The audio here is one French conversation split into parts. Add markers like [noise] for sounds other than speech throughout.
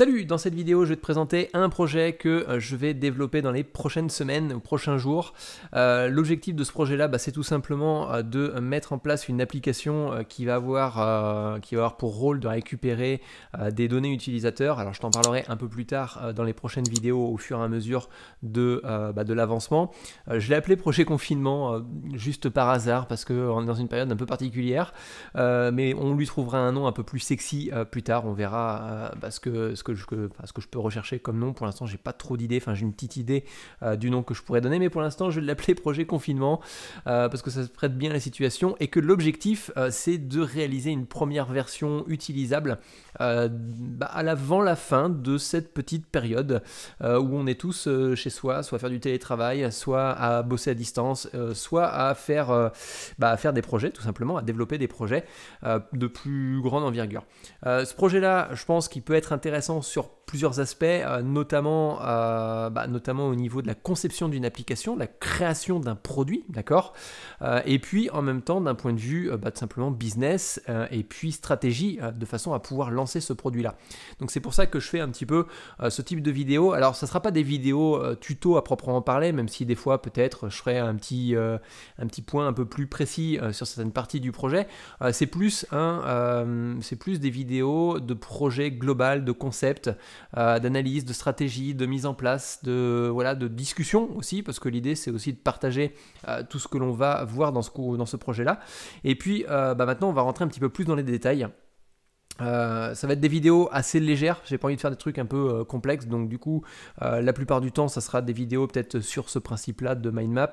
Salut, dans cette vidéo je vais te présenter un projet que euh, je vais développer dans les prochaines semaines, ou prochains jours. Euh, l'objectif de ce projet là bah, c'est tout simplement euh, de mettre en place une application qui va avoir, qui va avoir pour rôle de récupérer des données utilisateurs. Alors je t'en parlerai un peu plus tard dans les prochaines vidéos au fur et à mesure de, bah, de l'avancement. je l'ai appelé projet confinement juste par hasard parce qu'on est dans une période un peu particulière, mais on lui trouvera un nom un peu plus sexy plus tard, on verra bah, que, ce que que, que je peux rechercher comme nom. Pour l'instant, j'ai pas trop d'idées. Enfin, j'ai une petite idée euh, du nom que je pourrais donner, mais pour l'instant, je vais l'appeler [laughs] projet confinement euh, parce que ça se prête bien à la situation et que l'objectif, euh, c'est de réaliser une première version utilisable bah, à l'avant la fin de cette petite période où on est tous chez soi, soit à faire du télétravail, soit à bosser à distance, soit à faire, bah, à faire des projets, tout simplement, à développer des projets de plus grande envergure. ce projet-là, je pense qu'il peut être intéressant sur plusieurs aspects, euh, notamment, euh, bah, notamment au niveau de la conception d'une application, la création d'un produit, d'accord euh, Et puis en même temps d'un point de vue bah, simplement business et puis stratégie de façon à pouvoir lancer ce produit-là. Donc c'est pour ça que je fais un petit peu ce type de vidéo. Alors ça sera pas des vidéos tuto à proprement parler, même si des fois peut-être je ferai un petit, un petit point un peu plus précis sur certaines parties du projet. c'est plus, un, c'est plus des vidéos de projet global, de concept euh, d'analyse, de stratégie, de mise en place, de, voilà, de discussion aussi, parce que l'idée c'est aussi de partager euh, tout ce que l'on va voir dans ce, dans ce projet-là. Et puis euh, bah, maintenant on va rentrer un petit peu plus dans les détails. Euh, ça va être des vidéos assez légères, j'ai pas envie de faire des trucs un peu euh, complexes, donc du coup euh, la plupart du temps ça sera des vidéos peut-être sur ce principe-là de mind map,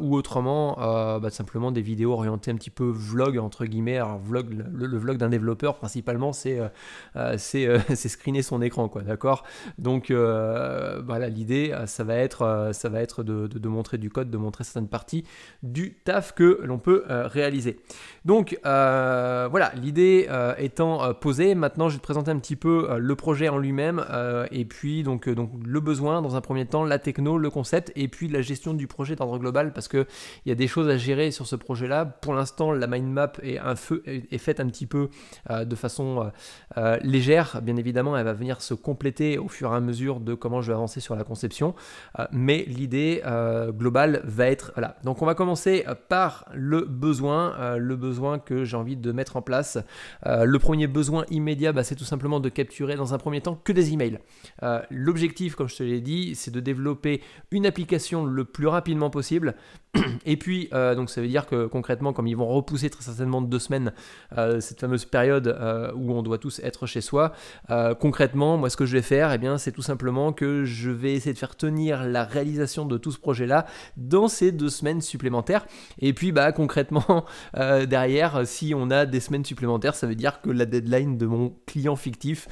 ou autrement bah, simplement des vidéos orientées un petit peu vlog entre guillemets, alors vlog, le, vlog d'un développeur principalement c'est [laughs] c'est screener son écran quoi, d'accord Donc voilà l'idée ça va être, ça va être de, montrer du code, de montrer certaines parties du taf que l'on peut réaliser. Donc voilà l'idée étant euh, posé. Maintenant, je vais te présenter un petit peu euh, le projet en lui-même euh, et puis donc, donc le besoin dans un premier temps, la techno, le concept et puis la gestion du projet d'ordre global parce qu'il y a des choses à gérer sur ce projet-là. Pour l'instant, la mind map est, un feu, est faite un petit peu de façon légère. Bien évidemment, elle va venir se compléter au fur et à mesure de comment je vais avancer sur la conception. mais l'idée globale va être voilà. Donc on va commencer par le besoin, le besoin que j'ai envie de mettre en place. le premier besoin immédiat, bah, c'est tout simplement de capturer dans un premier temps que des emails. Euh, l'objectif, comme je te l'ai dit, c'est de développer une application le plus rapidement possible [clears throat] Et puis, euh, donc ça veut dire que concrètement, comme ils vont repousser très certainement de deux semaines euh, cette fameuse période euh, où on doit tous être chez soi, concrètement, moi ce que je vais faire, eh bien, c'est tout simplement que je vais essayer de faire tenir la réalisation de tout ce projet-là dans ces deux semaines supplémentaires. Et puis, bah, concrètement, [laughs] derrière, si on a des semaines supplémentaires, ça veut dire que la deadline de mon client fictif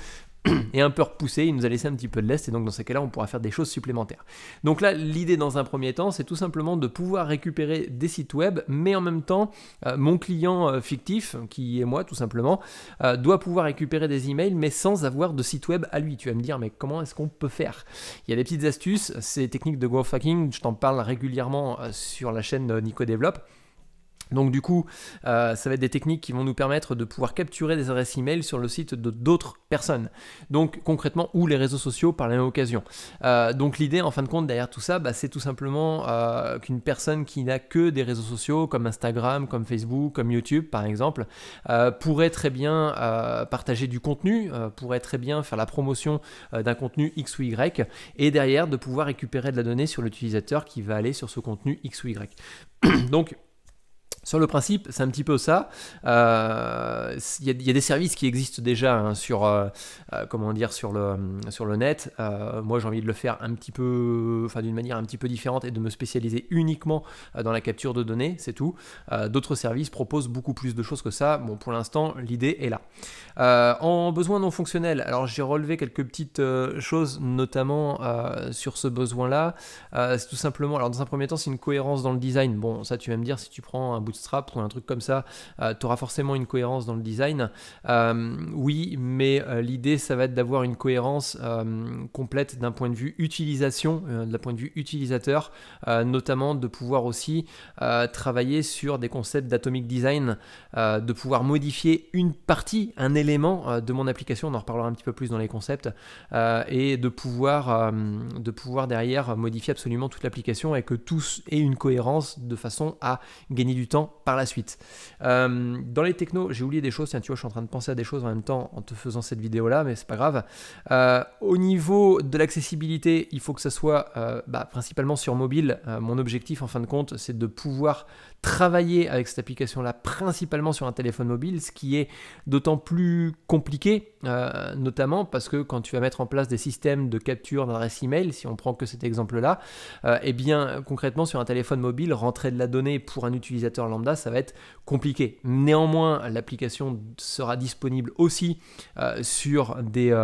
[clears throat] et un peu repoussé, il nous a laissé un petit peu de lest, et donc dans ces cas-là, on pourra faire des choses supplémentaires. Donc là, l'idée dans un premier temps, c'est tout simplement de pouvoir récupérer des sites web, mais en même temps, euh, mon client euh, fictif, qui est moi tout simplement, euh, doit pouvoir récupérer des emails, mais sans avoir de site web à lui. Tu vas me dire, mais comment est-ce qu'on peut faire Il y a des petites astuces, ces techniques de growth hacking, je t'en parle régulièrement sur la chaîne Nico donc du coup, euh, ça va être des techniques qui vont nous permettre de pouvoir capturer des adresses email sur le site d'autres personnes. Donc concrètement, ou les réseaux sociaux par la même occasion. Euh, donc l'idée, en fin de compte, derrière tout ça, bah, c'est tout simplement euh, qu'une personne qui n'a que des réseaux sociaux comme Instagram, comme Facebook, comme YouTube, par exemple, pourrait très bien partager du contenu, pourrait très bien faire la promotion d'un contenu X ou Y, et derrière de pouvoir récupérer de la donnée sur l'utilisateur qui va aller sur ce contenu X ou Y. [clears throat] donc sur le principe, c'est un petit peu ça. Il euh, y, a des services qui existent déjà hein, sur, euh, euh, comment dire, sur, le, sur le net. moi, j'ai envie de le faire un petit peu, enfin, d'une manière un petit peu différente et de me spécialiser uniquement dans la capture de données, c'est tout. D'autres services proposent beaucoup plus de choses que ça. Bon, pour l'instant, l'idée est là. en besoin non fonctionnel, alors j'ai relevé quelques petites choses, notamment sur ce besoin-là. c'est tout simplement, alors dans un premier temps, c'est une cohérence dans le design. Bon, ça, tu vas me dire si tu prends un bout de sera ou un truc comme ça, euh, tu auras forcément une cohérence dans le design. Euh, oui, mais euh, l'idée, ça va être d'avoir une cohérence complète d'un point de vue utilisation, d'un point de vue utilisateur, notamment de pouvoir aussi travailler sur des concepts d'atomic design, de pouvoir modifier une partie, un élément de mon application, on en reparlera un petit peu plus dans les concepts, et de pouvoir, de pouvoir derrière modifier absolument toute l'application et que tous ait une cohérence de façon à gagner du temps par la suite. Euh, dans les technos, j'ai oublié des choses. Tiens, tu vois, je suis en train de penser à des choses en même temps en te faisant cette vidéo-là, mais c'est pas grave. Euh, au niveau de l'accessibilité, il faut que ça soit euh, bah, principalement sur mobile. mon objectif, en fin de compte, c'est de pouvoir travailler avec cette application-là principalement sur un téléphone mobile, ce qui est d'autant plus compliqué, euh, notamment parce que quand tu vas mettre en place des systèmes de capture d'adresse email, si on prend que cet exemple-là, et euh, eh bien concrètement sur un téléphone mobile, rentrer de la donnée pour un utilisateur lambda, ça va être compliqué. Néanmoins, l'application sera disponible aussi euh, sur, des,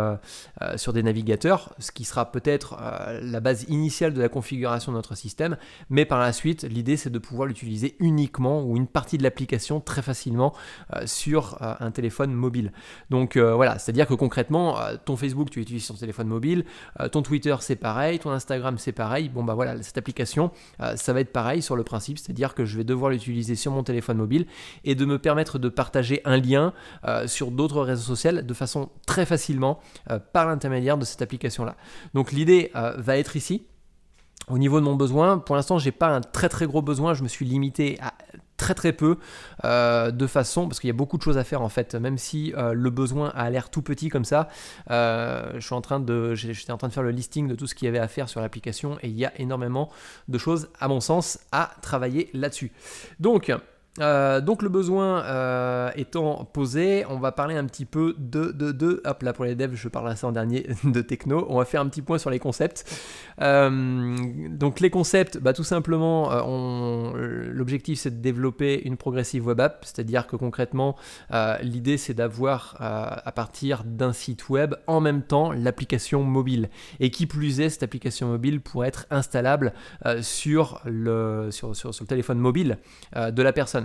sur des navigateurs, ce qui sera peut-être la base initiale de la configuration de notre système, mais par la suite, l'idée c'est de pouvoir l'utiliser uniquement ou une partie de l'application très facilement euh, sur euh, un téléphone mobile. Donc euh, voilà, c'est-à-dire que concrètement, ton Facebook, tu l'utilises sur téléphone mobile, ton Twitter, c'est pareil, ton Instagram, c'est pareil. Bon, bah voilà, cette application, ça va être pareil sur le principe, c'est-à-dire que je vais devoir l'utiliser sur mon téléphone mobile et de me permettre de partager un lien sur d'autres réseaux sociaux de façon très facilement par l'intermédiaire de cette application-là. Donc l'idée va être ici au niveau de mon besoin, pour l'instant, j'ai pas un très très gros besoin. Je me suis limité à très très peu euh, de façon parce qu'il y a beaucoup de choses à faire en fait. Même si euh, le besoin a l'air tout petit comme ça, euh, je suis en train de, j'étais en train de faire le listing de tout ce qu'il y avait à faire sur l'application et il y a énormément de choses à mon sens à travailler là-dessus. Donc euh, donc le besoin euh, étant posé, on va parler un petit peu de, de, de, hop là pour les devs, je parle ça en dernier [laughs] de techno. On va faire un petit point sur les concepts. Euh, donc les concepts, bah, tout simplement, l'objectif c'est de développer une progressive web app, c'est-à-dire que concrètement, l'idée c'est d'avoir à partir d'un site web en même temps l'application mobile. Et qui plus est, cette application mobile pourrait être installable sur, le, sur le téléphone mobile de la personne.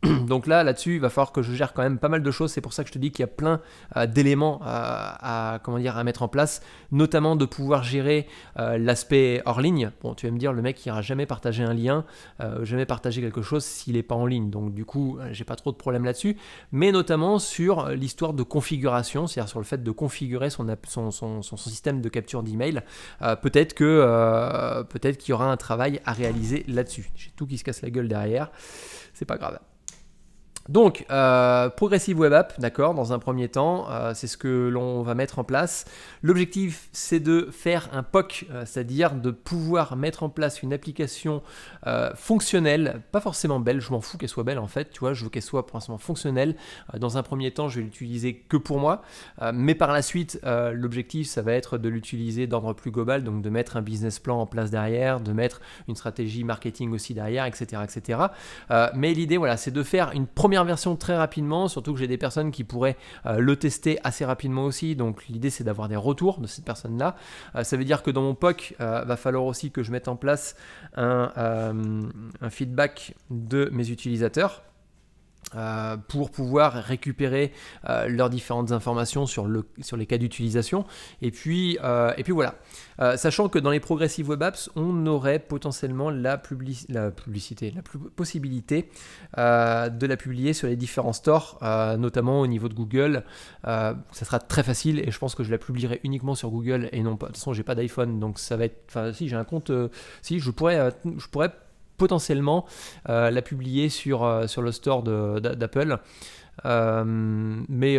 [clears throat] Donc là, là-dessus, il va falloir que je gère quand même pas mal de choses. C'est pour ça que je te dis qu'il y a plein euh, d'éléments à, comment dire, à mettre en place, notamment de pouvoir gérer euh, l'aspect hors ligne. Bon, tu vas me dire, le mec, il n'ira jamais partager un lien, euh, jamais partager quelque chose s'il n'est pas en ligne. Donc du coup, j'ai pas trop de problèmes là-dessus. Mais notamment sur l'histoire de configuration, c'est-à-dire sur le fait de configurer son, son système de capture d'email. peut-être que peut-être qu'il y aura un travail à réaliser là-dessus. J'ai tout qui se casse la gueule derrière. C'est pas grave. Donc, euh, Progressive Web App, d'accord, dans un premier temps, euh, c'est ce que l'on va mettre en place. L'objectif, c'est de faire un POC, euh, c'est-à-dire de pouvoir mettre en place une application fonctionnelle, pas forcément belle, je m'en fous qu'elle soit belle en fait, tu vois, je veux qu'elle soit pour fonctionnelle. dans un premier temps, je vais l'utiliser que pour moi, mais par la suite, l'objectif, ça va être de l'utiliser d'ordre plus global, donc de mettre un business plan en place derrière, de mettre une stratégie marketing aussi derrière, etc. etc. mais l'idée, voilà, c'est de faire une première version très rapidement, surtout que j'ai des personnes qui pourraient euh, le tester assez rapidement aussi. Donc l'idée c'est d'avoir des retours de cette personne-là. Euh, ça veut dire que dans mon POC, euh, va falloir aussi que je mette en place un feedback de mes utilisateurs. Euh, pour pouvoir récupérer euh, leurs différentes informations sur, le, sur les cas d'utilisation. Et, puis, euh, et puis voilà. sachant que dans les Progressive Web Apps, on aurait potentiellement la, la publicité, la possibilité de la publier sur les différents stores, notamment au niveau de Google. ça sera très facile et je pense que je la publierai uniquement sur Google et non pas. De toute façon, j'ai pas d'iPhone, donc ça va être. Enfin, si j'ai un compte, si je pourrais, je pourrais potentiellement euh, la publier sur, euh, sur le store d'Apple. Euh, mais,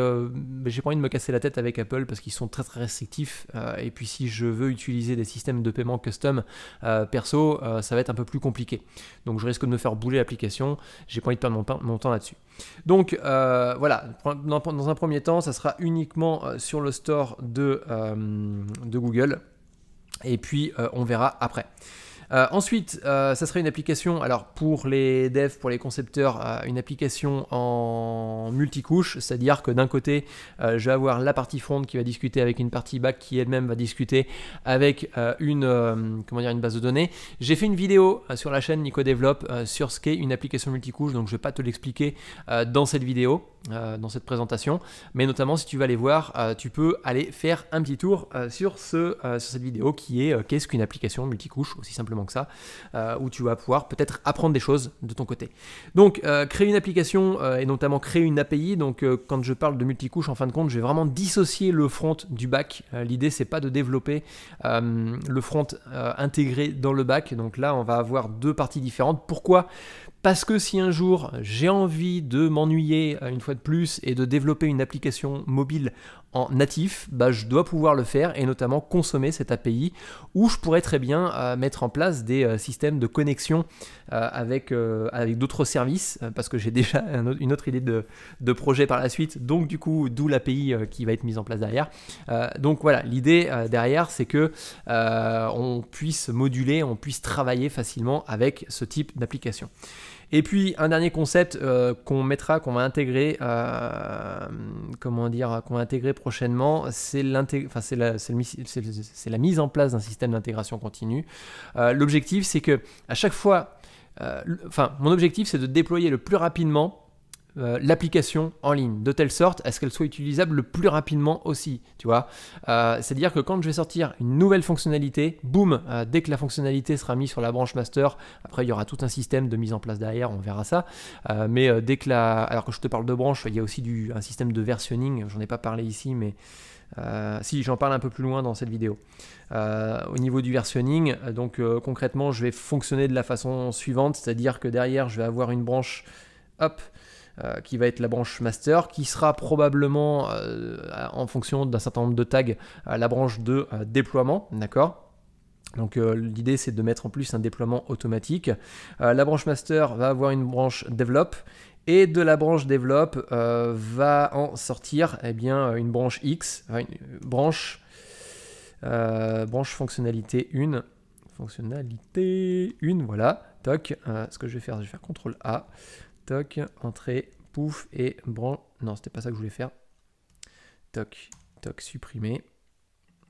j'ai pas envie de me casser la tête avec Apple parce qu'ils sont très très restrictifs. et puis si je veux utiliser des systèmes de paiement custom perso, ça va être un peu plus compliqué. Donc je risque de me faire bouler l'application. J'ai pas envie de perdre mon, temps là-dessus. Donc voilà, dans, un premier temps, ça sera uniquement sur le store de, de Google. Et puis on verra après. Euh, ensuite, euh, ça serait une application, alors pour les devs, pour les concepteurs, euh, une application en multicouche, c'est-à-dire que d'un côté, je vais avoir la partie front qui va discuter avec une partie back qui elle-même va discuter avec une, comment dire, une base de données. J'ai fait une vidéo sur la chaîne Nico sur ce qu'est une application multicouche, donc je ne vais pas te l'expliquer dans cette vidéo. Euh, dans cette présentation. Mais notamment, si tu vas aller voir, euh, tu peux aller faire un petit tour euh, sur, ce, sur cette vidéo qui est Qu'est-ce qu'une application multicouche, aussi simplement que ça, où tu vas pouvoir peut-être apprendre des choses de ton côté. Donc, créer une application et notamment créer une API. Donc, quand je parle de multicouche, en fin de compte, je vais vraiment dissocier le front du bac. L'idée, c'est pas de développer le front intégré dans le bac. Donc là, on va avoir deux parties différentes. Pourquoi parce que si un jour j'ai envie de m'ennuyer euh, une fois de plus et de développer une application mobile en natif, bah, je dois pouvoir le faire et notamment consommer cette API où je pourrais très bien euh, mettre en place des euh, systèmes de connexion avec, d'autres services parce que j'ai [laughs] déjà une autre idée de, projet par la suite, donc du coup d'où l'API qui va être mise en place derrière. donc voilà, l'idée derrière c'est que on puisse moduler, on puisse travailler facilement avec ce type d'application. Et puis un dernier concept euh, qu'on mettra, qu'on va intégrer, euh, comment dire, qu'on va intégrer prochainement, c'est c'est la, la, mise en place d'un système d'intégration continue. Euh, l'objectif, c'est que à chaque fois, enfin, mon objectif, c'est de déployer le plus rapidement euh, l'application en ligne de telle sorte à ce qu'elle soit utilisable le plus rapidement aussi tu vois euh, c'est à dire que quand je vais sortir une nouvelle fonctionnalité boum euh, dès que la fonctionnalité sera mise sur la branche master après il y aura tout un système de mise en place derrière on verra ça mais dès que la alors que je te parle de branche il y a aussi du, un système de versionning j'en ai pas parlé ici mais si j'en parle un peu plus loin dans cette vidéo. au niveau du versionning, donc concrètement, je vais fonctionner de la façon suivante, c'est-à-dire que derrière, je vais avoir une branche, hop, euh, qui va être la branche master, qui sera probablement, euh, en fonction d'un certain nombre de tags, euh, la branche de déploiement, d'accord donc l'idée c'est de mettre en plus un déploiement automatique. la branche master va avoir une branche develop et de la branche develop va en sortir eh bien, une branche X, une branche, branche fonctionnalité 1. Fonctionnalité 1, voilà, toc. ce que je vais faire, je vais faire CTRL A. Toc, entrée, pouf et branche. Non, c'était pas ça que je voulais faire. Toc, toc, supprimer.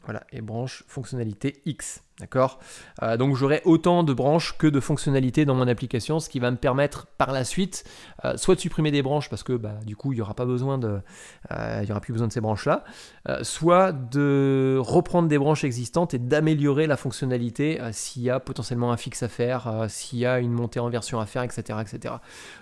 Voilà, et branche fonctionnalité X. D'accord euh, Donc j'aurai autant de branches que de fonctionnalités dans mon application, ce qui va me permettre par la suite euh, soit de supprimer des branches parce que bah, du coup il n'y aura pas besoin de, euh, il y aura plus besoin de ces branches-là, soit de reprendre des branches existantes et d'améliorer la fonctionnalité s'il y a potentiellement un fixe à faire, s'il y a une montée en version à faire, etc., etc.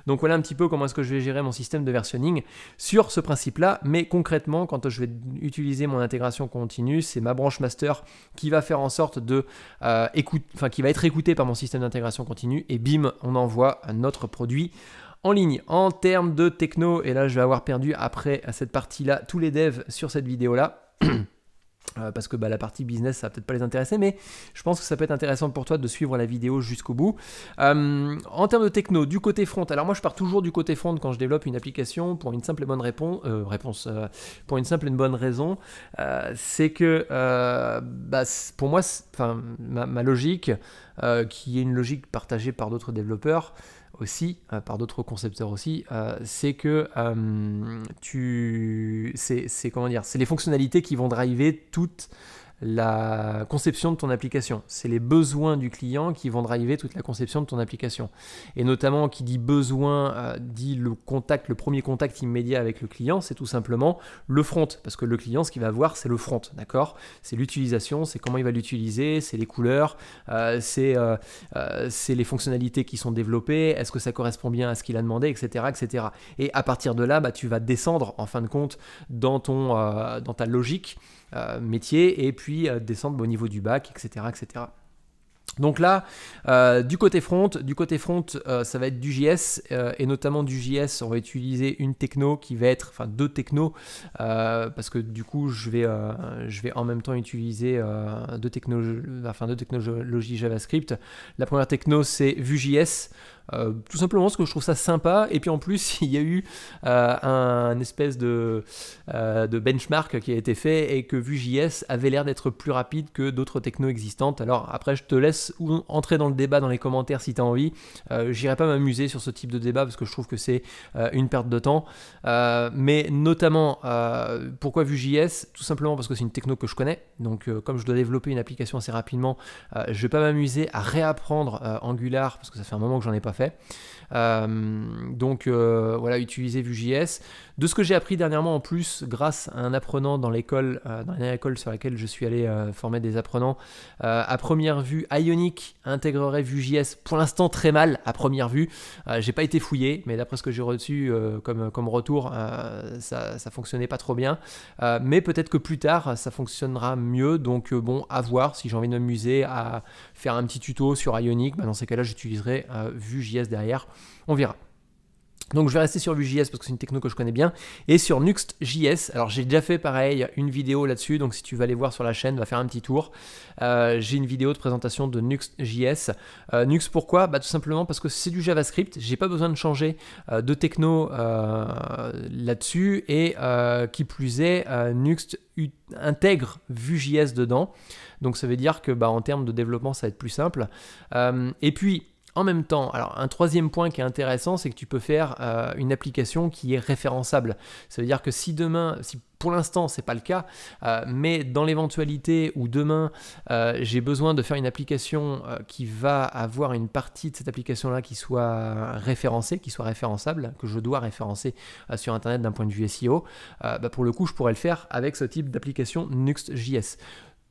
Donc voilà un petit peu comment est-ce que je vais gérer mon système de versionning sur ce principe-là, mais concrètement quand je vais utiliser mon intégration continue, c'est ma branche master qui va faire en sorte de euh, écoute, enfin, qui va être écouté par mon système d'intégration continue, et bim, on envoie notre produit en ligne. En termes de techno, et là je vais avoir perdu après à cette partie-là tous les devs sur cette vidéo-là. [clears throat] Euh, parce que bah, la partie business ça va peut-être pas les intéresser mais je pense que ça peut être intéressant pour toi de suivre la vidéo jusqu'au bout. Euh, en termes de techno, du côté front, alors moi je pars toujours du côté front quand je développe une application pour une simple et bonne réponse, euh, pour une simple et une bonne raison, c'est que bah, pour moi, ma logique qui est une logique partagée par d'autres développeurs, aussi, euh, par d'autres concepteurs aussi, euh, c'est que euh, tu, c'est, comment dire, c'est les fonctionnalités qui vont driver toutes la conception de ton application. C'est les besoins du client qui vont driver toute la conception de ton application. Et notamment, qui dit besoin, euh, dit le contact, le premier contact immédiat avec le client, c'est tout simplement le front. Parce que le client, ce qu'il va voir, c'est le front, d'accord C'est l'utilisation, c'est comment il va l'utiliser, c'est les couleurs, euh, euh, c'est les fonctionnalités qui sont développées, est-ce que ça correspond bien à ce qu'il a demandé, etc., etc. Et à partir de là, bah, tu vas descendre, en fin de compte, dans ta logique euh, métier et puis euh, descendre au niveau du bac, etc. etc. Donc là, euh, du côté front, du côté front, ça va être du JS et notamment du JS. On va utiliser une techno qui va être, enfin deux technos, parce que du coup, je vais, je vais en même temps utiliser deux, enfin, deux technologies JavaScript. La première techno, c'est Vue.js. Euh, tout simplement parce que je trouve ça sympa. Et puis en plus, [laughs] il y a eu euh, un espèce de, euh, de, benchmark qui a été fait et que Vue.js avait l'air d'être plus rapide que d'autres technos existantes. Alors après, je te laisse entrer dans le débat dans les commentaires si tu as envie. J'irai pas m'amuser sur ce type de débat parce que je trouve que c'est une perte de temps. mais notamment, pourquoi Vue.js Tout simplement parce que c'est une techno que je connais. Donc comme je dois développer une application assez rapidement, je vais pas m'amuser à réapprendre Angular parce que ça fait un moment que j'en ai pas fait euh, donc euh, voilà, utiliser Vue.js. De ce que j'ai appris dernièrement en plus, grâce à un apprenant dans l'école, euh, dans une école sur laquelle je suis allé former des apprenants, à première vue, Ionic intégrerait Vue.js pour l'instant très mal, à première vue. j'ai pas été fouillé, mais d'après ce que j'ai reçu comme, comme retour, ça, fonctionnait pas trop bien. mais peut-être que plus tard, ça fonctionnera mieux. Donc bon, à voir si j'ai envie de m'amuser à faire un petit tuto sur Ionic, bah, dans ces cas-là j'utiliserai vue derrière. On verra. Donc je vais rester sur Vue.js parce que c'est une techno que je connais bien. Et sur Nuxt.js, alors j'ai déjà fait pareil une vidéo là-dessus, donc si tu vas aller voir sur la chaîne, va faire un petit tour. Euh, j'ai une vidéo de présentation de Nuxt.js. Euh, Nuxt pourquoi bah, Tout simplement parce que c'est du JavaScript, j'ai pas besoin de changer euh, de techno là-dessus. Et qui plus est, Nuxt intègre Vue.js dedans. Donc ça veut dire que bah, en termes de développement, ça va être plus simple. et puis en même temps, alors un troisième point qui est intéressant, c'est que tu peux faire euh, une application qui est référençable. Ça veut dire que si demain, si pour l'instant, c'est pas le cas, euh, mais dans l'éventualité où demain euh, j'ai besoin de faire une application qui va avoir une partie de cette application-là qui soit référencée, qui soit référençable, que je dois référencer sur Internet d'un point de vue SEO, bah, pour le coup, je pourrais le faire avec ce type d'application Nuxt.js.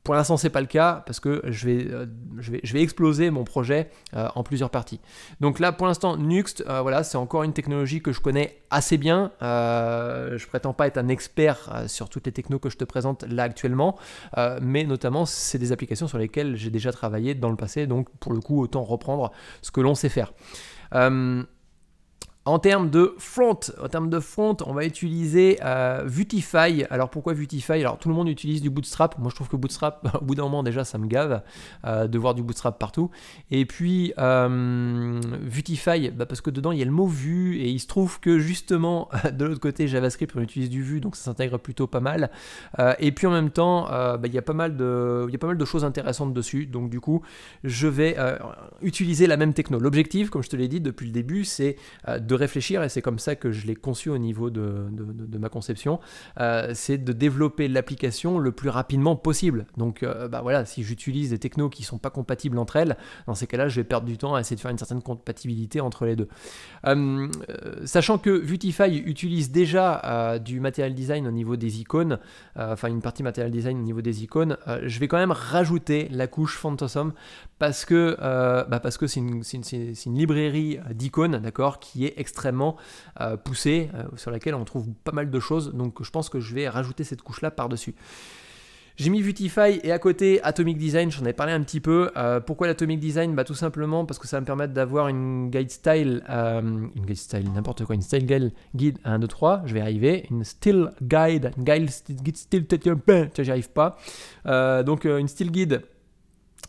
Pour l'instant, c'est pas le cas parce que je vais, euh, je vais, je vais exploser mon projet euh, en plusieurs parties. Donc là, pour l'instant, Nuxt, euh, voilà, c'est encore une technologie que je connais assez bien. je prétends pas être un expert sur toutes les technos que je te présente là actuellement, mais notamment, c'est des applications sur lesquelles j'ai déjà travaillé dans le passé. Donc, pour le coup, autant reprendre ce que l'on sait faire. En termes de front, en termes de front, on va utiliser euh, Vutify. Alors pourquoi Vutify Alors tout le monde utilise du Bootstrap. Moi je trouve que Bootstrap, [laughs] au bout d'un moment déjà, ça me gave euh, de voir du Bootstrap partout. Et puis euh, Vutify, bah, parce que dedans il y a le mot vue et il se trouve que justement [laughs] de l'autre côté JavaScript on utilise du vue donc ça s'intègre plutôt pas mal. et puis en même temps, bah, il y a pas mal de, il y a pas mal de choses intéressantes dessus. Donc du coup, je vais utiliser la même techno. L'objectif, comme je te l'ai dit depuis le début, c'est de réfléchir, et c'est comme ça que je l'ai conçu au niveau de, ma conception, euh, c'est de développer l'application le plus rapidement possible. Donc euh, bah voilà, si j'utilise des technos qui ne sont pas compatibles entre elles, dans ces cas-là, je vais perdre du temps à essayer de faire une certaine compatibilité entre les deux. Hum, euh, sachant que Vutify utilise déjà du material design au niveau des icônes, enfin une partie material design au niveau des icônes, je vais quand même rajouter la couche Phantosome parce que bah que c'est une, une librairie d'icônes, d'accord, qui est extrêmement poussé euh, poussée, euh, sur laquelle on trouve pas mal de choses, donc je pense que je vais rajouter cette couche-là par-dessus. J'ai mis Vutify et à côté Atomic Design, j'en ai parlé un petit peu. Euh, pourquoi l'Atomic Design bah, Tout simplement parce que ça va me permettre d'avoir une guide style, une guide style, n'importe quoi, une style guide, 1, 2, 3, je vais arriver, une style guide, une guide, guide style, j'y arrive pas. donc une style guide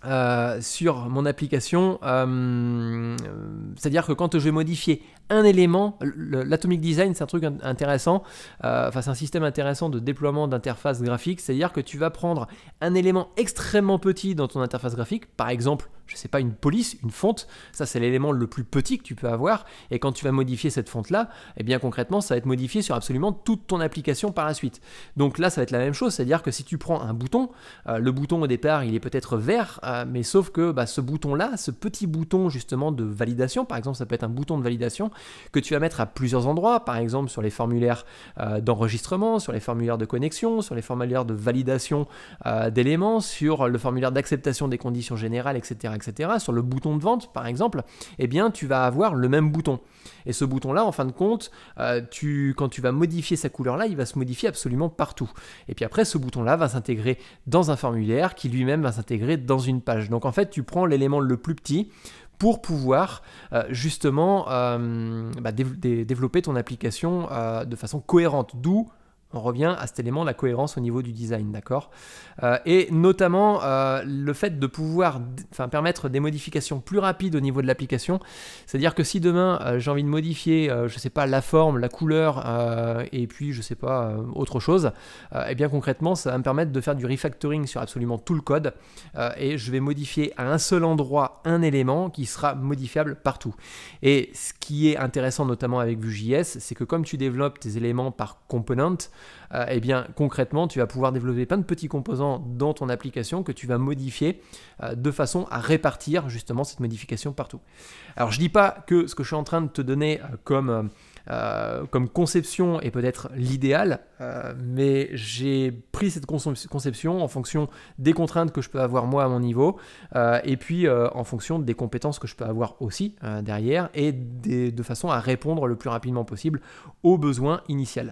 euh, sur mon application, euh, c'est-à-dire que quand je vais modifier un élément, l'atomic design c'est un truc intéressant, euh, enfin c'est un système intéressant de déploiement d'interface graphique, c'est-à-dire que tu vas prendre un élément extrêmement petit dans ton interface graphique, par exemple je ne sais pas, une police, une fonte, ça c'est l'élément le plus petit que tu peux avoir, et quand tu vas modifier cette fonte-là, eh bien concrètement, ça va être modifié sur absolument toute ton application par la suite. Donc là, ça va être la même chose, c'est-à-dire que si tu prends un bouton, euh, le bouton au départ, il est peut-être vert, euh, mais sauf que bah, ce bouton-là, ce petit bouton justement de validation, par exemple, ça peut être un bouton de validation que tu vas mettre à plusieurs endroits, par exemple sur les formulaires euh, d'enregistrement, sur les formulaires de connexion, sur les formulaires de validation d'éléments, sur le formulaire d'acceptation des conditions générales, etc etc., sur le bouton de vente par exemple, eh bien tu vas avoir le même bouton. Et ce bouton-là, en fin de compte, euh, tu, quand tu vas modifier sa couleur-là, il va se modifier absolument partout. Et puis après, ce bouton-là va s'intégrer dans un formulaire qui lui-même va s'intégrer dans une page. Donc en fait, tu prends l'élément le plus petit pour pouvoir euh, justement euh, bah, développer ton application de façon cohérente. D'où on revient à cet élément la cohérence au niveau du design, d'accord euh, Et notamment euh, le fait de pouvoir permettre des modifications plus rapides au niveau de l'application. C'est-à-dire que si demain euh, j'ai envie de modifier, je ne sais pas, la forme, la couleur, et puis je ne sais pas, autre chose, et eh bien concrètement ça va me permettre de faire du refactoring sur absolument tout le code, et je vais modifier à un seul endroit un élément qui sera modifiable partout. Et ce qui est intéressant notamment avec Vue.js, c'est que comme tu développes tes éléments par component, et euh, eh bien concrètement, tu vas pouvoir développer plein de petits composants dans ton application que tu vas modifier euh, de façon à répartir justement cette modification partout. Alors je dis pas que ce que je suis en train de te donner euh, comme comme conception est peut-être l'idéal, mais j'ai pris cette conception en fonction des contraintes que je peux avoir moi à mon niveau, et puis en fonction des compétences que je peux avoir aussi derrière, et de façon à répondre le plus rapidement possible aux besoins initiaux.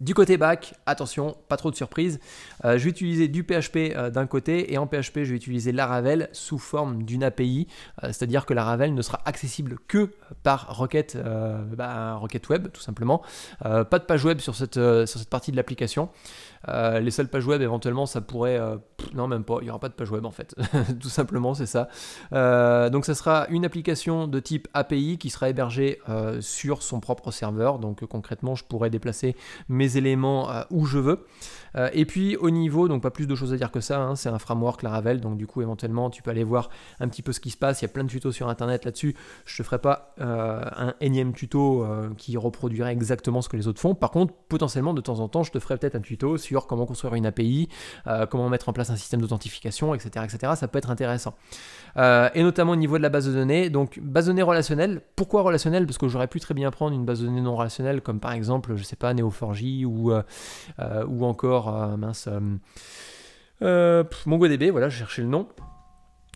Du côté back, attention, pas trop de surprises. Euh, je vais utiliser du PHP euh, d'un côté et en PHP, je vais utiliser Laravel sous forme d'une API, euh, c'est-à-dire que Laravel ne sera accessible que par requête, bah, requête web, tout simplement. pas de page web sur cette, cette partie de l'application. les seules pages web, éventuellement, ça pourrait. non, même pas, il n'y aura pas de page web en fait. [laughs] tout simplement, c'est ça. donc, ça sera une application de type API qui sera hébergée sur son propre serveur. Donc, concrètement, je pourrais déplacer mes éléments euh, où je veux. Euh, et puis au niveau, donc pas plus de choses à dire que ça, hein, c'est un framework Laravel, donc du coup éventuellement tu peux aller voir un petit peu ce qui se passe, il y a plein de tutos sur internet là-dessus, je te ferai pas euh, un énième tuto qui reproduirait exactement ce que les autres font, par contre potentiellement de temps en temps je te ferai peut-être un tuto sur comment construire une API, comment mettre en place un système d'authentification, etc., etc., ça peut être intéressant. et notamment au niveau de la base de données, donc base de données relationnelle, pourquoi relationnelle Parce que j'aurais pu très bien prendre une base de données non relationnelle comme par exemple, je sais pas, Neo4j ou, euh, euh, ou encore, euh, mince, MongoDB, voilà, je cherchais le nom.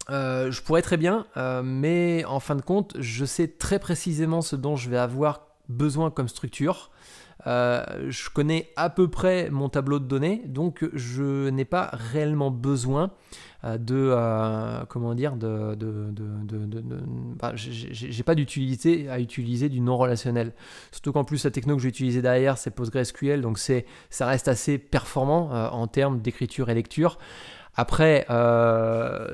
je pourrais très bien, mais en fin de compte, je sais très précisément ce dont je vais avoir besoin comme structure. Euh, je connais à peu près mon tableau de données, donc je n'ai pas réellement besoin euh, de euh, comment dire de, de, j'ai pas d'utilité à utiliser du non relationnel surtout qu'en plus la techno que j'ai utilisée derrière c'est PostgreSQL donc c'est ça reste assez performant en termes d'écriture et lecture après, euh,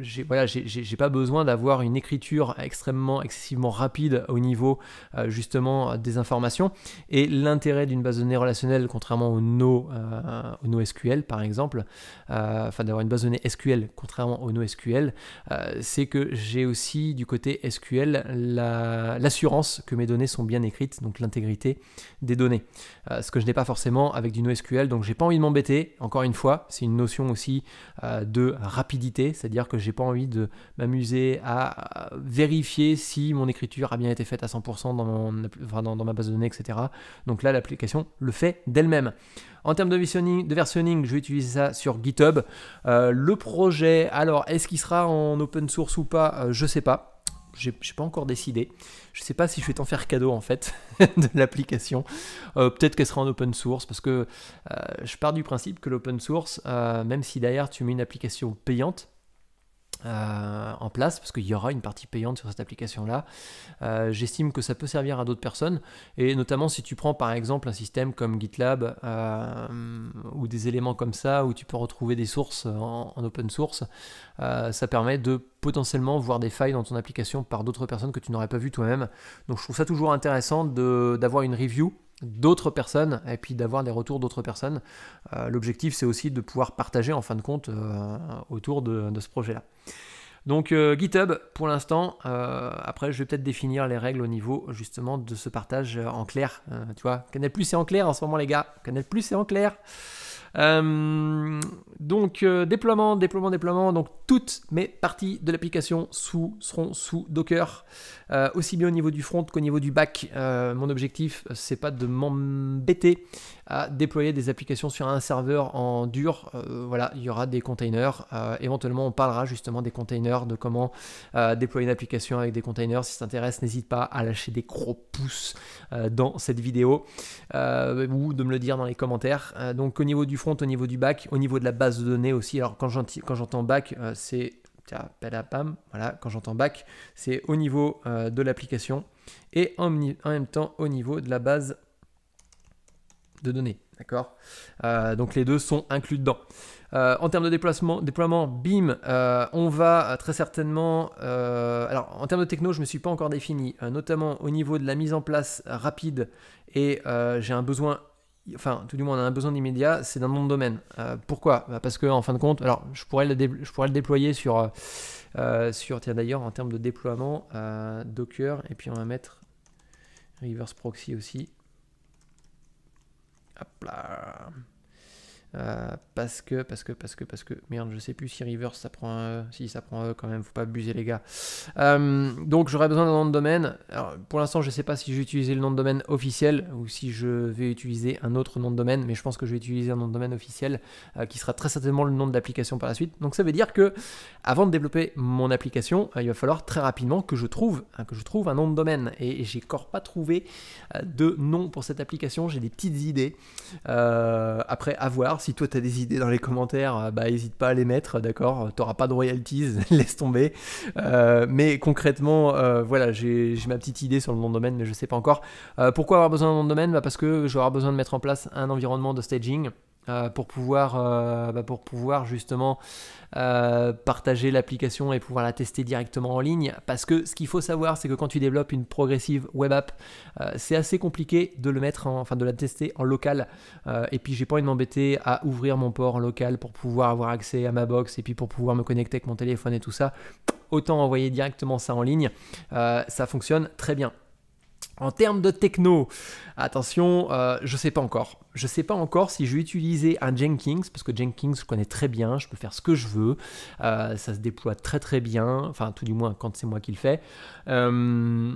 je j'ai pas besoin d'avoir une écriture extrêmement, excessivement rapide au niveau euh, justement des informations. Et l'intérêt d'une base de données relationnelle, contrairement au NoSQL euh, par exemple, enfin d'avoir une base de données SQL contrairement au NoSQL, c'est que j'ai aussi du côté SQL l'assurance que mes données sont bien écrites, donc l'intégrité des données. ce que je n'ai pas forcément avec du NoSQL, donc j'ai pas envie de m'embêter. Encore une fois, c'est une notion aussi euh, de rapidité, c'est-à-dire que j'ai pas envie de m'amuser à vérifier si mon écriture a bien été faite à 100% dans, dans, ma base de données, etc. Donc là, l'application le fait d'elle-même. En termes de versionning, je vais utiliser ça sur GitHub. Euh, le projet, alors est-ce qu'il sera en open source ou pas Je euh, Je sais pas j'ai pas encore décidé. Je sais pas si je vais t'en faire cadeau en fait [laughs] de l'application. Euh, peut-être qu'elle sera en open source parce que euh, je pars du principe que l'open source, euh, même si derrière tu mets une application payante, euh, en place parce qu'il y aura une partie payante sur cette application là. Euh, j'estime que ça peut servir à d'autres personnes et notamment si tu prends par exemple un système comme GitLab euh, ou des éléments comme ça où tu peux retrouver des sources en, en open source, ça permet de potentiellement voir des failles dans ton application par d'autres personnes que tu n'aurais pas vu toi-même. Donc je trouve ça toujours intéressant d'avoir une review d'autres personnes et puis d'avoir des retours d'autres personnes. Euh, l'objectif c'est aussi de pouvoir partager en fin de compte euh, autour de, ce projet-là. Donc euh, GitHub pour l'instant, après je vais peut-être définir les règles au niveau justement de ce partage en clair. tu vois, Canal Plus c'est en clair en ce moment les gars, Canal Plus c'est en clair. Euh, donc euh, déploiement, déploiement, déploiement. Donc toutes mes parties de l'application sous, seront sous Docker, euh, aussi bien au niveau du front qu'au niveau du back. mon objectif, c'est pas de m'embêter déployer des applications sur un serveur en dur. Euh, voilà, il y aura des containers. Euh, éventuellement, on parlera justement des containers, de comment euh, déployer une application avec des containers. Si ça t'intéresse, n'hésite pas à lâcher des gros pouces dans cette vidéo ou de me le dire dans les commentaires. donc, au niveau du front, au niveau du bac au niveau de la base de données aussi. Alors, quand j'entends back, c'est voilà, quand j'entends back, c'est au niveau de l'application et en même temps au niveau de la base de données. D'accord euh, Donc les deux sont inclus dedans. Euh, en termes de déploiement, BIM, euh, on va très certainement. alors en termes de techno, je ne me suis pas encore défini, notamment au niveau de la mise en place rapide et j'ai un besoin. Enfin, tout du moins, on a un besoin d'immédiat, c'est dans mon domaine. pourquoi bah, Parce que, en fin de compte, alors je pourrais le, je pourrais le déployer sur. sur tiens, d'ailleurs, en termes de déploiement, Docker, et puis on va mettre Reverse Proxy aussi. Blah. Euh, parce que, parce que, parce que, parce que, merde, je sais plus si Rivers ça prend E, si ça prend euh, quand même, faut pas abuser les gars. donc j'aurais besoin d'un nom de domaine. pour l'instant, je sais pas si j'ai utilisé le nom de domaine officiel ou si je vais utiliser un autre nom de domaine, mais je pense que je vais utiliser un nom de domaine officiel qui sera très certainement le nom de l'application par la suite. Donc ça veut dire que avant de développer mon application, il va falloir très rapidement que je trouve, hein, que je trouve un nom de domaine et, j'ai encore pas trouvé de nom pour cette application. J'ai des petites idées après avoir si toi t'as des idées dans les commentaires, euh, bah hésite pas à les mettre, d'accord T'auras pas de royalties, [laughs] laisse tomber. Euh, mais concrètement, euh, voilà, j'ai ma petite idée sur le nom de domaine, mais je sais pas encore. pourquoi avoir besoin d'un nom de domaine bah, Parce que j'aurai besoin de mettre en place un environnement de staging. Euh, euh, bah, pour, pouvoir, justement euh, partager l'application et pouvoir la tester directement en ligne. Parce que ce qu'il faut savoir, c'est que quand tu développes une progressive web app, c'est assez compliqué de le mettre, enfin de la tester en local. et puis j'ai pas envie de m'embêter à ouvrir mon port en local pour pouvoir avoir accès à ma box et puis pour pouvoir me connecter avec mon téléphone et tout ça. Autant envoyer directement ça en ligne. ça fonctionne très bien. En termes de techno, attention, euh, je ne sais pas encore. Je ne sais pas encore si je vais utiliser un Jenkins, parce que Jenkins, je connais très bien, je peux faire ce que je veux, euh, ça se déploie très très bien, enfin tout du moins quand c'est moi qui le fais. Euh,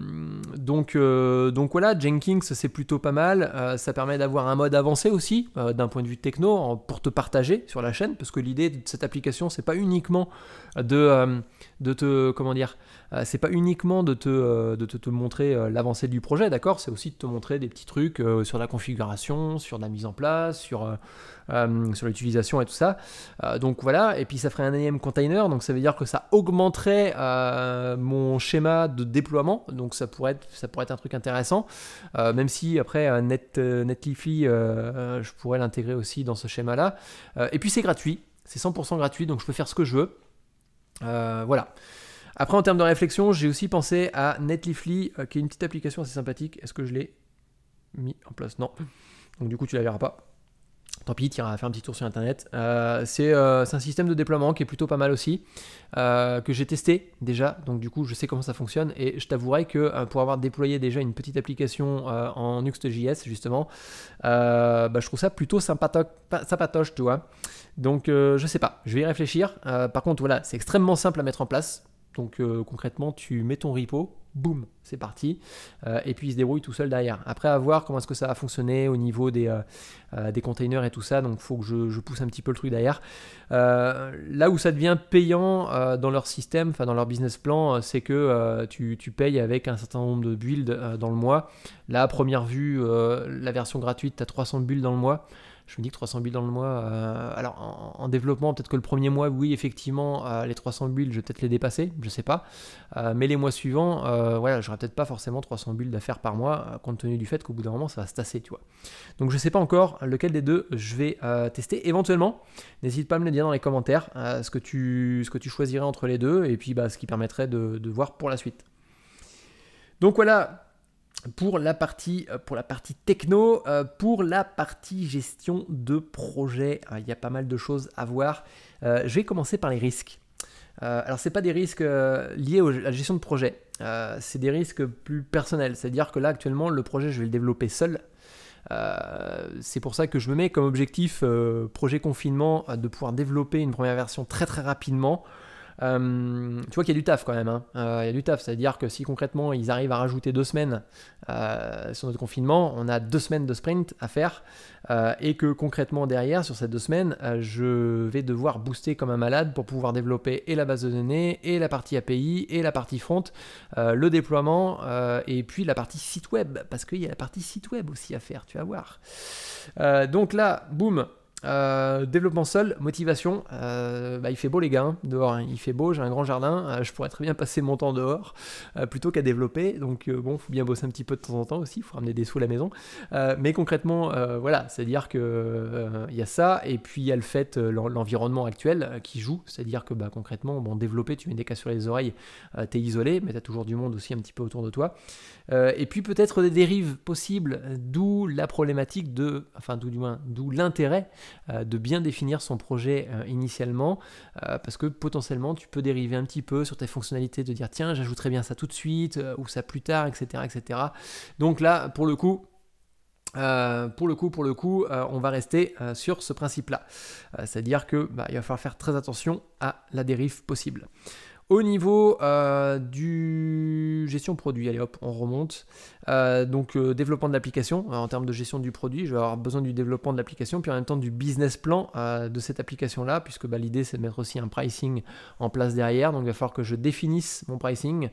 donc, donc voilà, Jenkins, c'est plutôt pas mal, ça permet d'avoir un mode avancé aussi, d'un point de vue techno, pour te partager sur la chaîne, parce que l'idée de cette application, c'est pas uniquement de, de te... comment dire euh, c'est pas uniquement de te, euh, te, montrer euh, l'avancée du projet, d'accord C'est aussi de te montrer des petits trucs sur la configuration, sur la mise en place, sur, sur l'utilisation et tout ça. donc voilà, et puis ça ferait un AM container, donc ça veut dire que ça augmenterait mon schéma de déploiement, donc ça pourrait être, ça pourrait être un truc intéressant, même si après Net, Netlify, je pourrais l'intégrer aussi dans ce schéma-là. et puis c'est gratuit, c'est 100% gratuit, donc je peux faire ce que je veux. voilà. Après, en termes de réflexion, j'ai aussi pensé à Netlifly, euh, qui est une petite application assez sympathique. Est-ce que je l'ai mis en place Non. Donc du coup, tu la verras pas. Tant pis, tu iras faire un petit tour sur internet. Euh, euh, c'est un système de déploiement qui est plutôt pas mal aussi, que j'ai testé déjà, donc du coup je sais comment ça fonctionne. Et je t'avouerai que pour avoir déployé déjà une petite application en Nuxt.js justement, bah, je trouve ça plutôt sympatoche, tu vois. Donc je sais pas, je vais y réfléchir. par contre, voilà, c'est extrêmement simple à mettre en place. Donc euh, concrètement, tu mets ton repo, boum, c'est parti. Euh, et puis il se débrouille tout seul derrière. Après, à voir comment est-ce que ça va fonctionner au niveau des, euh, containers et tout ça. Donc, il faut que je, pousse un petit peu le truc derrière. là où ça devient payant dans leur système, enfin dans leur business plan, c'est que tu, tu, payes avec un certain nombre de builds dans le mois. Là, à première vue, la version gratuite, tu as 300 builds dans le mois je me dis 300 builds dans le mois, euh, alors en, développement, peut-être que le premier mois, oui, effectivement, euh, les 300 builds, je vais peut-être les dépasser, je sais pas. Euh, mais les mois suivants, voilà, j'aurai peut-être pas forcément 300 builds d'affaires par mois, compte tenu du fait qu'au bout d'un moment, ça va se tasser, tu vois. Donc je sais pas encore lequel des deux je vais tester. Éventuellement, n'hésite pas à me le dire dans les commentaires, ce, que tu, ce que tu choisirais entre les deux, et puis bah, ce qui permettrait de, de voir pour la suite. Donc voilà pour la partie, euh, pour la partie techno, euh, pour la partie gestion de projet. Hein, il y a pas mal de choses à voir. Euh, je vais commencer par les risques. Alors ce n'est pas des risques liés à la gestion de projet, c'est des risques plus personnels. C'est-à-dire que là actuellement le projet je vais le développer seul. c'est pour ça que je me mets comme objectif projet confinement de pouvoir développer une première version très très rapidement euh, tu vois qu'il y a du taf quand même. Hein. Euh, il y a du taf, c'est-à-dire que si concrètement ils arrivent à rajouter deux semaines euh, sur notre confinement, on a deux semaines de sprint à faire et que concrètement derrière sur ces deux semaines, je vais devoir booster comme un malade pour pouvoir développer et la base de données et la partie API et la partie front, le déploiement et puis la partie site web parce qu'il y a la partie site web aussi à faire, tu vas voir. donc là, boum, euh, développement seul, motivation. Euh, bah, il fait beau, les gars, hein, dehors. Hein. Il fait beau, j'ai un grand jardin. Euh, je pourrais très bien passer mon temps dehors plutôt qu'à développer. Donc, bon, faut bien bosser un petit peu de temps en temps aussi. faut ramener des sous à la maison. mais concrètement, voilà, c'est-à-dire que il y a ça. Et puis, il y a le fait, l'environnement actuel qui joue. C'est-à-dire que bah, concrètement, bon, développer, tu mets des cas sur les oreilles, t'es isolé, mais t'as toujours du monde aussi un petit peu autour de toi. et puis, peut-être des dérives possibles, d'où la problématique de, enfin, d'où du moins, d'où l'intérêt euh, de bien définir son projet euh, initialement, euh, parce que potentiellement tu peux dériver un petit peu sur tes fonctionnalités, de dire tiens j'ajouterai bien ça tout de suite, ou ça plus tard, etc. etc. Donc là, pour le coup, pour le coup, pour le coup, on va rester sur ce principe-là. C'est-à-dire qu'il bah, va falloir faire très attention à la dérive possible. Au niveau euh, du gestion produit, allez hop, on remonte. Euh, donc euh, développement de l'application, en termes de gestion du produit, je vais avoir besoin du développement de l'application, puis en même temps du business plan de cette application-là, puisque bah, l'idée c'est de mettre aussi un pricing en place derrière. Donc il va falloir que je définisse mon pricing,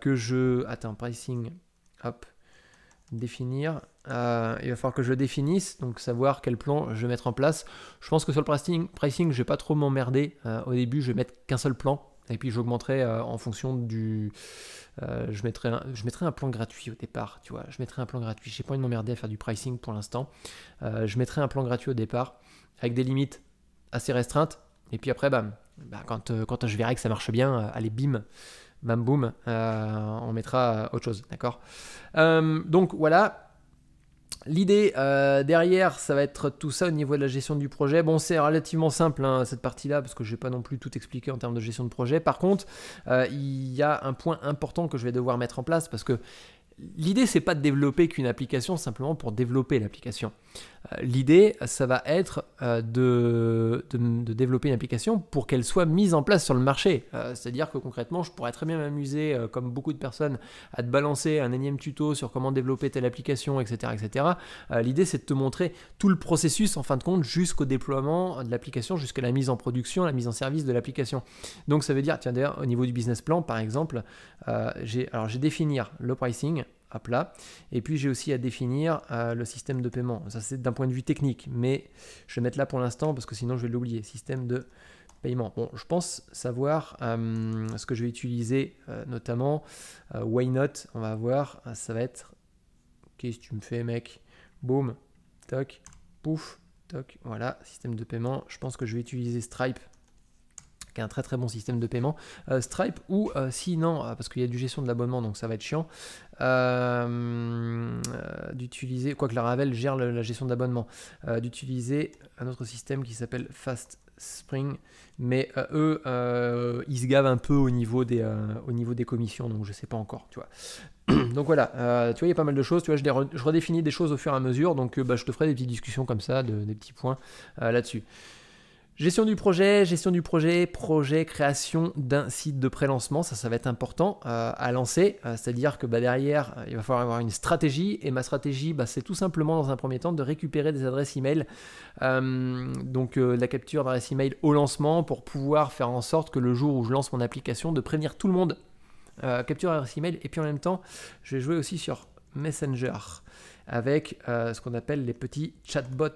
que je... Attends, pricing, hop, définir. il va falloir que je définisse, donc savoir quel plan je vais mettre en place. Je pense que sur le pricing, pricing je vais pas trop m'emmerder. au début, je vais mettre qu'un seul plan et puis j'augmenterai euh, en fonction du. Euh, je, mettrai un, je mettrai un plan gratuit au départ, tu vois. Je mettrai un plan gratuit. J'ai pas envie de m'emmerder à faire du pricing pour l'instant. Euh, je mettrai un plan gratuit au départ, avec des limites assez restreintes. Et puis après, bah, quand, quand je verrai que ça marche bien, allez, bim, bam, boum, on mettra autre chose, d'accord Donc voilà, L'idée euh, derrière, ça va être tout ça au niveau de la gestion du projet. Bon, c'est relativement simple hein, cette partie-là parce que je vais pas non plus tout expliquer en termes de gestion de projet. Par contre, euh, il y a un point important que je vais devoir mettre en place parce que L'idée, c'est pas de développer qu'une application simplement pour développer l'application. Euh, l'idée, ça va être euh, de, de, développer une application pour qu'elle soit mise en place sur le marché. Euh, c'est-à-dire que concrètement, je pourrais très bien m'amuser, comme beaucoup de personnes, à te balancer un énième tuto sur comment développer telle application, etc. etc. L'idée, c'est de te montrer tout le processus, en fin de compte, jusqu'au déploiement de l'application, jusqu'à la mise en production, la mise en service de l'application. Donc ça veut dire, tiens d'ailleurs, au niveau du business plan, par exemple, j'ai définir le pricing à plat. Et puis j'ai aussi à définir euh, le système de paiement. Ça c'est d'un point de vue technique, mais je vais mettre là pour l'instant parce que sinon je vais l'oublier. Système de paiement. Bon, je pense savoir euh, ce que je vais utiliser, euh, notamment Why Not. On va voir, ça va être. Qu'est-ce que tu me fais, mec Boum, toc, pouf, toc. Voilà, système de paiement. Je pense que je vais utiliser Stripe qui est un très très bon système de paiement. Euh, Stripe ou euh, sinon, euh, parce qu'il y a du gestion de l'abonnement, donc ça va être chiant, d'utiliser, quoique la Ravel gère la gestion d'abonnement, d'utiliser un autre système qui s'appelle Fast Spring, mais eux, ils se gavent un peu au niveau des, niveau des commissions, donc je sais pas encore, tu vois. [clears throat] donc voilà, tu vois, il y a pas mal de choses, tu vois, je, redéfinis des choses au fur et à mesure, donc bah, je te ferai des petites discussions comme ça, des petits points là-dessus. Gestion du projet, gestion du projet, projet, création d'un site de pré-lancement, ça, ça va être important euh, à lancer. Euh, c'est-à-dire que bah, derrière, euh, il va falloir avoir une stratégie. Et ma stratégie, bah, c'est tout simplement dans un premier temps de récupérer des adresses email, donc la capture d'adresse email au lancement pour pouvoir faire en sorte que le jour où je lance mon application, de prévenir tout le monde. capture d'adresse email. Et puis en même temps, je vais jouer aussi sur Messenger avec ce qu'on appelle les petits chatbots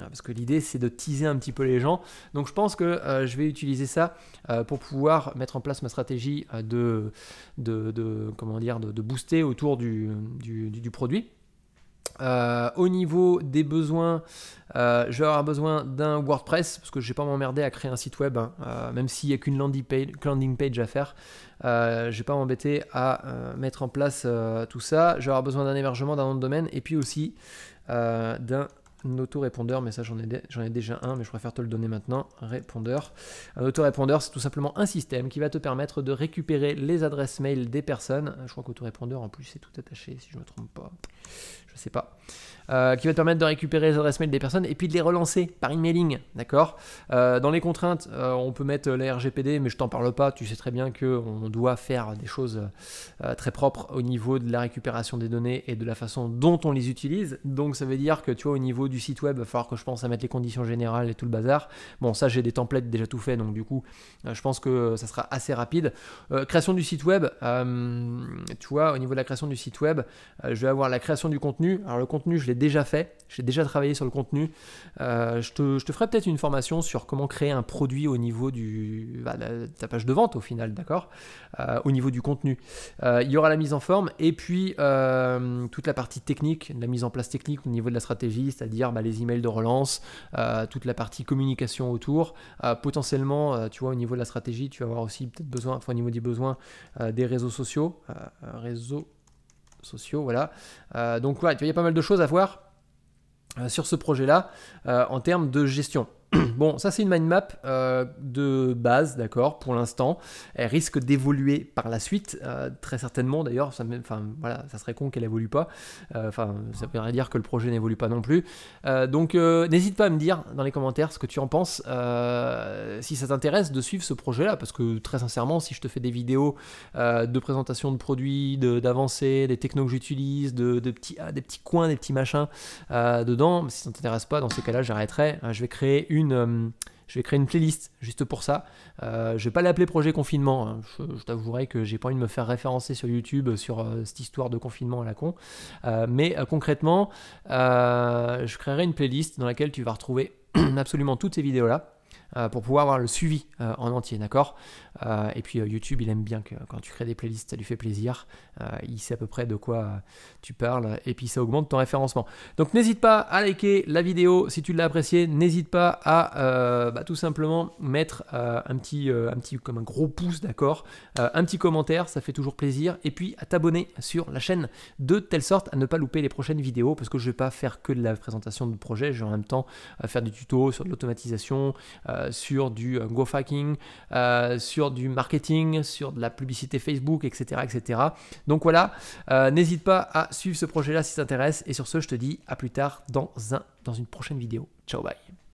euh, parce que l'idée, c'est de teaser un petit peu les gens. Donc je pense que euh, je vais utiliser ça euh, pour pouvoir mettre en place ma stratégie de, comment dire, de, booster autour du, produit. au niveau des besoins, je vais avoir besoin d'un WordPress parce que je ne vais pas m'emmerder à créer un site web, hein. même s'il n'y a qu'une landing page, landing page, à faire. je ne vais pas m'embêter à mettre en place tout ça. Je vais avoir besoin d'un hébergement, d'un nom de domaine et puis aussi d'un un autorépondeur, mais ça j'en ai, déjà un, mais je préfère te le donner maintenant, répondeur. Un autorépondeur, c'est tout simplement un système qui va te permettre de récupérer les adresses mail des personnes. Je crois qu'autorépondeur en plus c'est tout attaché si je ne me trompe pas je sais pas. Euh, qui va te permettre de récupérer les adresses mail des personnes et puis de les relancer par emailing, d'accord euh, Dans les contraintes, euh, on peut mettre la RGPD, mais je t'en parle pas, tu sais très bien que on doit faire des choses très propres au niveau de la récupération des données et de la façon dont on les utilise, donc ça veut dire que tu vois, au niveau du site web, il va falloir que je pense à mettre les conditions générales et tout le bazar. Bon, ça j'ai des templates déjà tout fait, donc du coup, je pense que ça sera assez rapide. création du site web, tu vois, au niveau de la création du site web, je vais avoir la création du contenu. Alors le contenu, je l'ai déjà fait, j'ai déjà travaillé sur le contenu. Euh, je, te, ferai peut-être une formation sur comment créer un produit au niveau du, bah, de ta page de vente au final, d'accord euh, Au niveau du contenu. Euh, il y aura la mise en forme et puis toute la partie technique, la mise en place technique au niveau de la stratégie, c'est-à-dire bah, les emails de relance, toute la partie communication autour. potentiellement, tu vois, au niveau de la stratégie, tu vas avoir aussi peut-être besoin, enfin, au niveau des besoins des réseaux sociaux, réseaux sociaux, voilà. Euh, donc voilà, il y a pas mal de choses à voir euh, sur ce projet-là euh, en termes de gestion bon, ça c'est une mind map euh, de base, d'accord, pour l'instant. Elle risque d'évoluer par la suite, euh, très certainement d'ailleurs. Ça, ça serait con qu'elle évolue pas. Euh, enfin, ça veut dire que le projet n'évolue pas non plus. donc, n'hésite pas à me dire dans les commentaires ce que tu en penses, si ça t'intéresse de suivre ce projet-là, parce que très sincèrement, si je te fais des vidéos de présentation de produits, d'avancées, des technos que j'utilise, de, petits, ah, des petits coins, des petits machins dedans, si ça t'intéresse pas, dans ces cas-là, j'arrêterai. Hein. je vais créer une euh, je vais créer une playlist juste pour ça. Euh, je vais pas l'appeler projet confinement. Hein. Je, t'avouerai que j'ai pas envie de me faire référencer sur YouTube euh, sur euh, cette histoire de confinement à la con. mais concrètement, je créerai une playlist dans laquelle tu vas retrouver [clears throat] absolument toutes ces vidéos là. Euh, pour pouvoir avoir le suivi euh, en entier, d'accord euh, Et puis YouTube, il aime bien que quand tu crées des playlists, ça lui fait plaisir. il sait à peu près de quoi tu parles et puis ça augmente ton référencement. Donc n'hésite pas à liker la vidéo si tu l'as appréciée. N'hésite pas à bah, tout simplement mettre un petit, un petit, comme un gros pouce, d'accord Un petit commentaire, ça fait toujours plaisir. Et puis à t'abonner sur la chaîne de telle sorte à ne pas louper les prochaines vidéos parce que je vais pas faire que de la présentation de projet, je vais en même temps faire des tutos sur de l'automatisation. Euh, sur du euh, go-fucking, euh, sur du marketing, sur de la publicité Facebook, etc. etc. Donc voilà, n'hésite pas à suivre ce projet-là si ça t'intéresse. Et sur ce, je te dis à plus tard dans, un, dans une prochaine vidéo. Ciao, bye